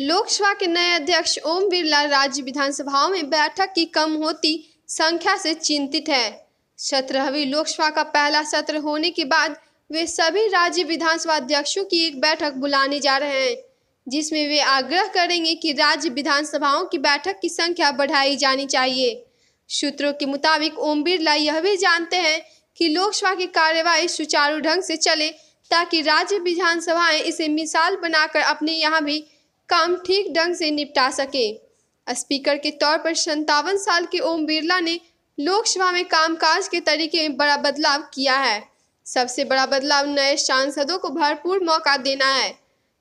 लोकसभा के नए अध्यक्ष ओम बिरला राज्य विधानसभाओं में बैठक की कम होती संख्या से चिंतित है सत्रहवीं लोकसभा का पहला सत्र होने के बाद वे सभी राज्य विधानसभा अध्यक्षों की एक बैठक बुलाने जा रहे हैं जिसमें वे आग्रह करेंगे कि राज्य विधानसभाओं की बैठक की संख्या बढ़ाई जानी चाहिए सूत्रों के मुताबिक ओम बिरला यह भी जानते हैं कि लोकसभा की कार्यवाही सुचारू ढंग से चले ताकि राज्य विधानसभाएं इसे मिसाल बनाकर अपने यहाँ भी काम ठीक ढंग से निपटा सके स्पीकर के तौर पर संतावन साल के ओम बिरला ने लोकसभा में कामकाज के तरीके में बड़ा बदलाव किया है सबसे बड़ा बदलाव नए सांसदों को भरपूर मौका देना है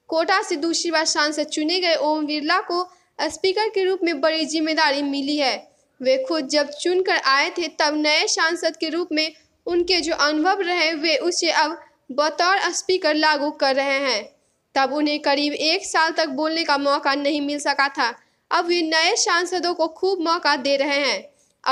कोटा से दूसरी बार सांसद चुने गए ओम बिरला को स्पीकर के रूप में बड़ी जिम्मेदारी मिली है वे खुद जब चुनकर आए थे तब नए सांसद के रूप में उनके जो अनुभव रहे वे उसे अब बतौर स्पीकर लागू कर रहे हैं तब उन्हें करीब एक साल तक बोलने का मौका नहीं मिल सका था अब वे नए सांसदों को खूब मौका दे रहे हैं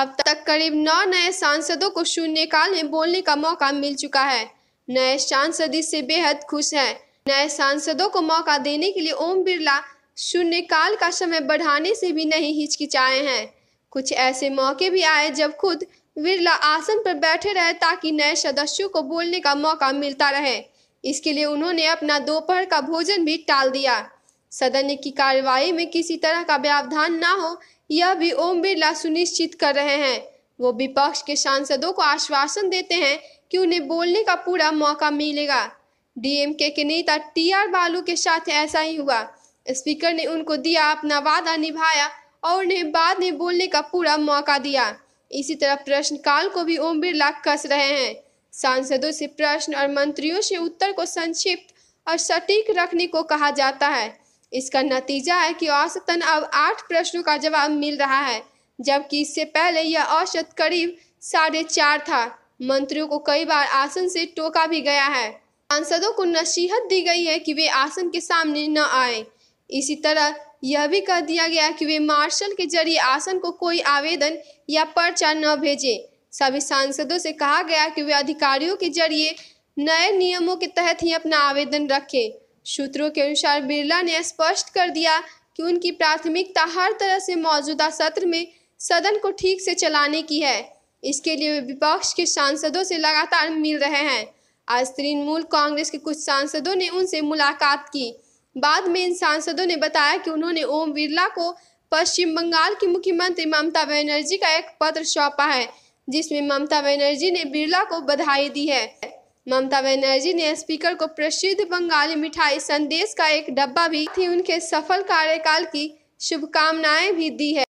अब तक करीब नौ नए सांसदों को शून्यकाल में बोलने का मौका मिल चुका है नए सांसद इससे बेहद खुश है नए सांसदों को मौका देने के लिए ओम बिरला शून्यकाल का समय बढ़ाने से भी नहीं हिचकिचाए हैं कुछ ऐसे मौके भी आए जब खुद बिरला आसन पर बैठे रहे ताकि नए सदस्यों को बोलने का मौका मिलता रहे इसके लिए उन्होंने अपना दोपहर का भोजन भी टाल दिया सदन की कार्यवाही में किसी तरह का व्यवधान ना हो यह भी ओम बिरला सुनिश्चित कर रहे हैं वो विपक्ष के सांसदों को आश्वासन देते हैं कि उन्हें बोलने का पूरा मौका मिलेगा डीएमके के नेता टी आर बालू के साथ ऐसा ही हुआ स्पीकर ने उनको दिया अपना वादा निभाया और उन्हें बाद में बोलने का पूरा मौका दिया इसी तरह प्रश्नकाल को भी ओम बिरला कस रहे हैं सांसदों से प्रश्न और मंत्रियों से उत्तर को संक्षिप्त और सटीक रखने को कहा जाता है इसका नतीजा है कि औसतन अब आठ प्रश्नों का जवाब मिल रहा है जबकि इससे पहले यह औसत करीब साढ़े चार था मंत्रियों को कई बार आसन से टोका भी गया है सांसदों को नसीहत दी गई है कि वे आसन के सामने न आए इसी तरह यह भी कह दिया गया कि वे मार्शल के जरिए आसन को कोई आवेदन या पर्चा न भेजें सभी सांसदों से कहा गया कि वे अधिकारियों के जरिए नए नियमों के तहत ही अपना आवेदन रखें सूत्रों के अनुसार बिरला ने स्पष्ट कर दिया कि उनकी प्राथमिकता हर तरह से मौजूदा सत्र में सदन को ठीक से चलाने की है इसके लिए वे विपक्ष के सांसदों से लगातार मिल रहे हैं आज तृणमूल कांग्रेस के कुछ सांसदों ने उनसे मुलाकात की बाद में इन सांसदों ने बताया कि उन्होंने ओम बिरला को पश्चिम बंगाल की मुख्यमंत्री ममता बनर्जी का एक पत्र सौंपा है जिसमें ममता बनर्जी ने बिरला को बधाई दी है ममता बनर्जी ने स्पीकर को प्रसिद्ध बंगाली मिठाई संदेश का एक डब्बा भी थी उनके सफल कार्यकाल की शुभकामनाएं भी दी है